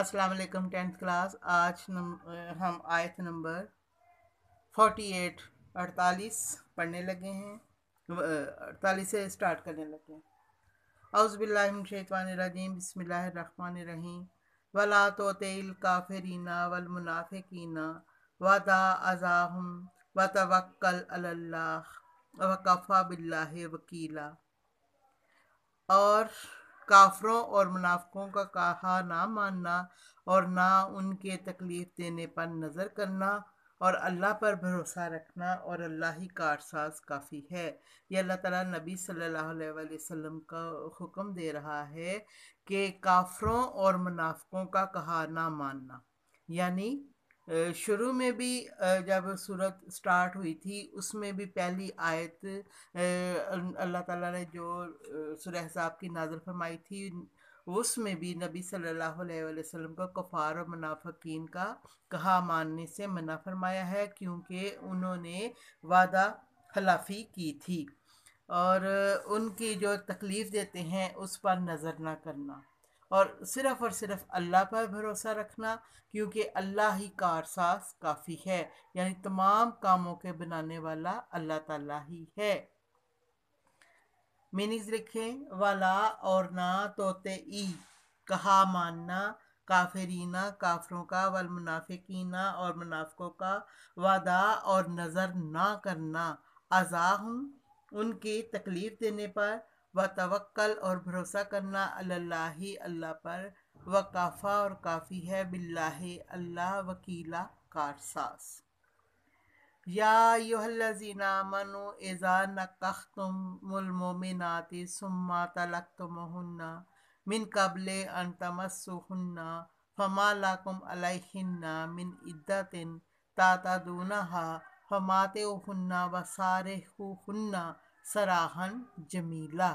अस्सलाम वालेकुम tenth class आज नम, हम आयत नंबर फोर्टी एट अड़तालीस पढ़ने लगे हैं अड़तालीस से स्टार्ट करने लगे हैं अउज़बिल्लाशैतवानरजीम रहीम वला तो तेल काफरीना वलमुनाफिकीना वदा अज़ाहम व तवक्ल अल्लाह वकफ़ा बिल्ला वकीला और काफरों और मुनाफकों का कहा ना मानना और ना उनके तकलीफ़ देने पर नज़र करना और अल्लाह पर भरोसा रखना और अल्लाह ही कारसाज काफ़ी है ये अल्लाह ताला नबी सल्लल्लाहु अलैहि वसल्लम का हुक्म दे रहा है कि काफरों और मुनाफकों का कहा ना मानना यानी शुरू में भी जब सूरत स्टार्ट हुई थी उसमें भी पहली आयत अल्लाह ताला ने जो सुरह साहब की नाजर फरमाई थी उसमें भी नबी सल्लल्लाहु अलैहि वसल्लम को कफ़ार और मुनाफिकीन का कहा मानने से मना फरमाया है क्योंकि उन्होंने वादा खिलाफी की थी और उनकी जो तकलीफ़ देते हैं उस पर नज़र ना करना और सिर्फ और सिर्फ अल्लाह पर भरोसा रखना क्योंकि अल्लाह ही का अरसास काफ़ी है यानी तमाम कामों के बनाने वाला अल्लाह ताला ही है मीनिंग्स लिखें वाला और ना तोते ई कहा मानना काफरीना काफरों का वल मुनाफिकीना और मुनाफिकों का वादा और नज़र ना करना आज़ा हूँ उनकी तकलीफ़ देने पर व तवक्ल और भरोसा करना अल्लाह अल्लाह पर व काफ़ा और काफ़ी है बिल्लाह अल्लाह वकीला कारसास याजीना मनो एज़ा नक़ तुम मुलमोमिनाति सुम्मा तलक तुमहन्ना मिन कबल अन तमस्सुहन्ना फमा लाकुम अलहन्ना मिन इद्दतिन ताता दूना फमाते हन्ना व सारे हन्ना सराहन जमीला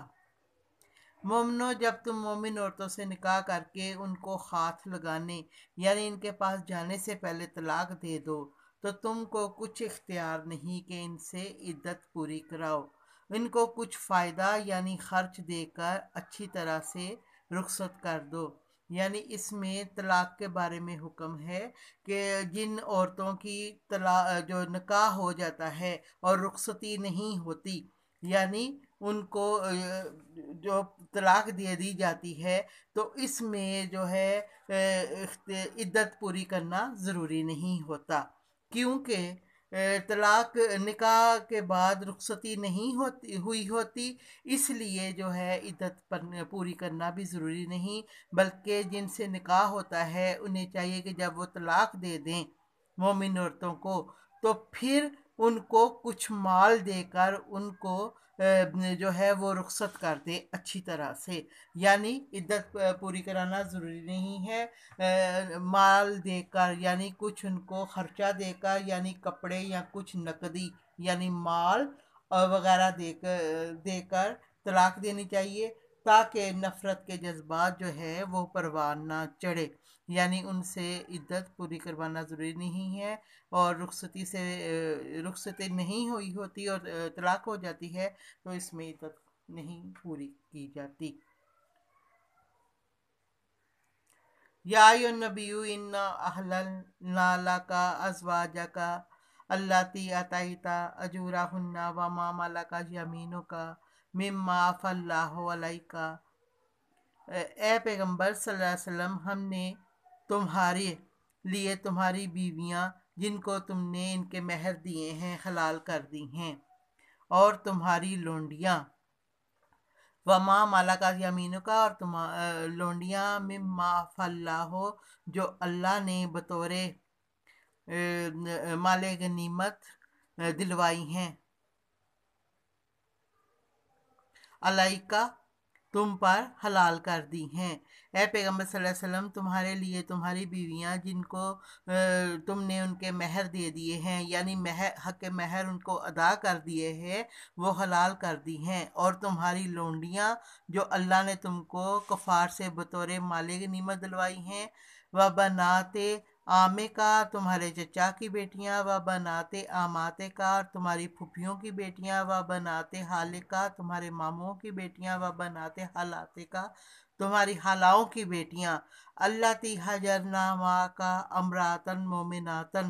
ममनो जब तुम मोमिन औरतों से निकाह करके उनको हाथ लगाने यानी इनके पास जाने से पहले तलाक दे दो तो तुमको कुछ इख्तियार नहीं कि इनसे इद्दत पूरी कराओ इनको कुछ फ़ायदा यानी खर्च देकर अच्छी तरह से रुखसत कर दो यानी इसमें तलाक के बारे में हुक्म है कि जिन औरतों की तला जो निकाह हो जाता है और रुखसती नहीं होती यानी उनको जो तलाक दे दी जाती है तो इसमें जो है इद्दत पूरी करना ज़रूरी नहीं होता क्योंकि तलाक निकाह के बाद रुखसती नहीं होती हुई होती इसलिए जो है इद्दत पर पूरी करना भी ज़रूरी नहीं बल्कि जिनसे निकाह होता है उन्हें चाहिए कि जब वो तलाक दे दें मोमिन औरतों को तो फिर उनको कुछ माल देकर उनको जो है वो रुखसत कर दे अच्छी तरह से यानी इद्दत पूरी कराना ज़रूरी नहीं है माल देकर यानी कुछ उनको ख़र्चा देकर यानी कपड़े या कुछ नकदी यानी माल वगैरह देकर देकर तलाक देनी चाहिए ताकि नफ़रत के जज्बात जो है वो परवान ना चढ़े यानी उनसे इद्दत पूरी करवाना ज़रूरी नहीं है और रुखसती से रुखसती नहीं हुई होती और तलाक हो जाती है तो इसमें इद्दत नहीं पूरी की जाती याबीयू इन्ना अहल नाला का अजवाजा का अल्लाती अताइता अजूरा हन्ना व मामाला का यमीनों का में का ए पैगम्बर सल्लम हमने तुम्हारे लिए तुम्हारी बीवियाँ जिनको तुमने इनके महर दिए हैं हलाल कर दी हैं और तुम्हारी लोंडियाँ व माँ माला का यमीन का और तुम लोंडियाँ में माफ़ल्ला हो जो अल्लाह ने बतौर माले गनीमत दिलवाई हैं अलाइका तुम पर हलाल कर दी हैं ए पैगम्बर वसल्लम तुम्हारे लिए तुम्हारी बीवियाँ जिनको तुमने उनके महर दे दिए हैं यानी महर हक महर उनको अदा कर दिए हैं वो हलाल कर दी हैं और तुम्हारी लोंडियाँ जो अल्लाह ने तुमको कफ़ार से बतौर मालिक नीमत दिलवाई हैं व बनाते आमे का तुम्हारे चचा की बेटियां व बनाते आमाते का तुम्हारी फुफियों की बेटियां व बनाते हाले का तुम्हारे मामों की बेटियां व बनाते हालाते का तुम्हारी हालाओं की बेटियां अल्लाह ती हजर नामा का अमरातन मोमिनातन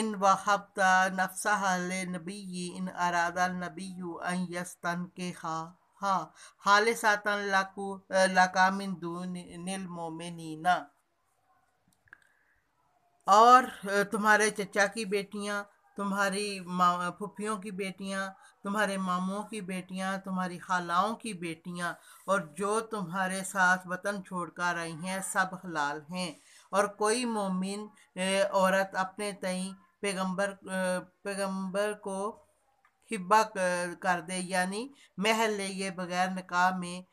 इन वहाबता नफ्सा हाल नबी इन अरादा नबी यू अस्तन के खा हाँ, हाँ हाल सातन लाकू लाकामिन दून नील मोमिनीना और तुम्हारे चचा की बेटियाँ तुम्हारी फुफियों की बेटियाँ तुम्हारे मामुओं की बेटियाँ तुम्हारी खालाओं की बेटियाँ और जो तुम्हारे साथ वतन छोड़कर आई हैं सब हलाल हैं और कोई मोमिन औरत अपने तई पैगंबर पैगंबर को हिब्बा कर दे यानी महल ये बगैर निकाह में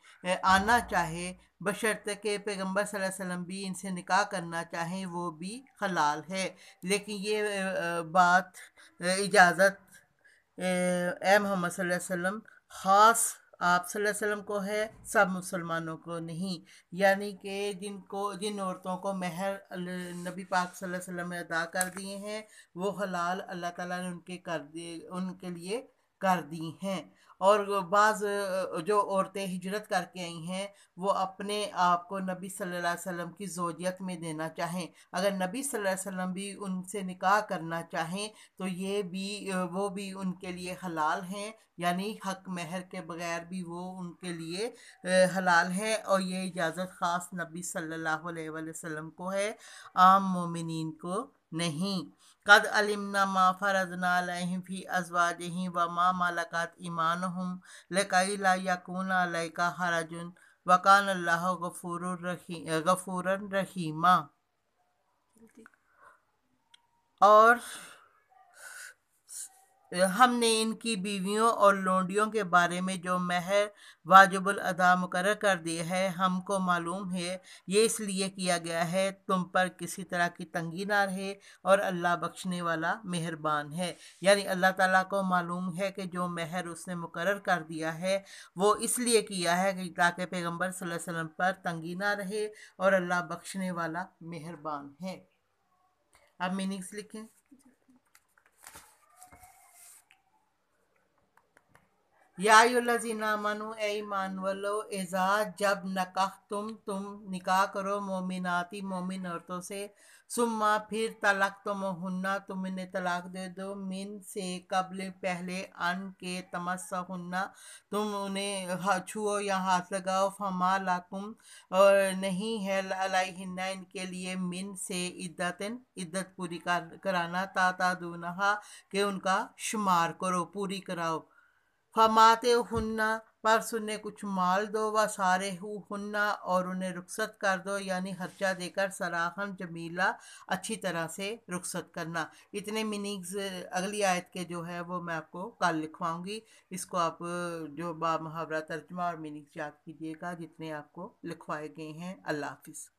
आना चाहे बशर्त के पैगम्बर वसल्लम भी इनसे निकाह करना चाहें वो भी हलाल है लेकिन ये बात इजाज़त ए मोहम्मद वसल्लम ख़ास आप वसल्लम को है सब मुसलमानों को नहीं यानी कि जिनको जिन औरतों को महर नबी पाक वसल्लम ने अदा कर दिए हैं वो हलाल अल्लाह ताला ने उनके कर दिए उनके लिए कर दी हैं और बाज़ जो औरतें हिजरत करके आई हैं वो अपने आप को नबी सल्लल्लाहु अलैहि वसल्लम की जोजियत में देना चाहें अगर नबी सल्लल्लाहु अलैहि वसल्लम भी उनसे निकाह करना चाहें तो ये भी वो भी उनके लिए हलाल हैं यानी हक महर के बगैर भी वो उनके लिए हलाल है और ये इजाज़त ख़ास नबी सल्लल्लाहु अलैहि वसल्लम को है आम मोमिन को नहीं कद अलिमना मा फ़रजना फ़ी अजवाज ही व माँ मलकत ईमान हम लकई ला यकून लैका हरजुन वकान अल्लाह गफूर रही गफूर रहीमा और हमने इनकी बीवियों और लोंडियों के बारे में जो महर वाजबुल अदा मुकर कर दिए है हमको मालूम है ये इसलिए किया गया है तुम पर किसी तरह की तंगी ना रहे और अल्लाह बख्शने वाला मेहरबान है यानी अल्लाह ताला को मालूम है कि जो महर उसने मुकर कर दिया है वो इसलिए किया है कि ताकि पैगम्बर वसल्लम पर तंगी ना रहे और अल्लाह बख्शने वाला मेहरबान है अब मीनिंग्स लिखें मनु ईमान वलो एज़ा जब नकाह तुम तुम निकाह करो मोमिनाती मोमिन औरतों से सुम्मा फिर तलाक तो मुन्ना तुम इन्हें तलाक दे दो मिन से कबल पहले अन के तमस्सा हन्ना तुम उन्हें छुओ या हाथ लगाओ फमा लाकुम और नहीं है हिन्ना इनके लिए मिन से इद्दतन इद्दत पूरी कराना ताता दूनहा के उनका शुमार करो पूरी कराओ फमात हुन्ना बस उन्हें कुछ माल दो व सारे हुन्ना और उन्हें रुखसत कर दो यानी हर्चा देकर सराहम जमीला अच्छी तरह से रुखसत करना इतने मीनिंग्स अगली आयत के जो है वो मैं आपको कल लिखवाऊंगी इसको आप जो बा मुहावरा तर्जमा और मीनिंग्स याद कीजिएगा जितने आपको लिखवाए गए हैं अल्लाह हाफिज़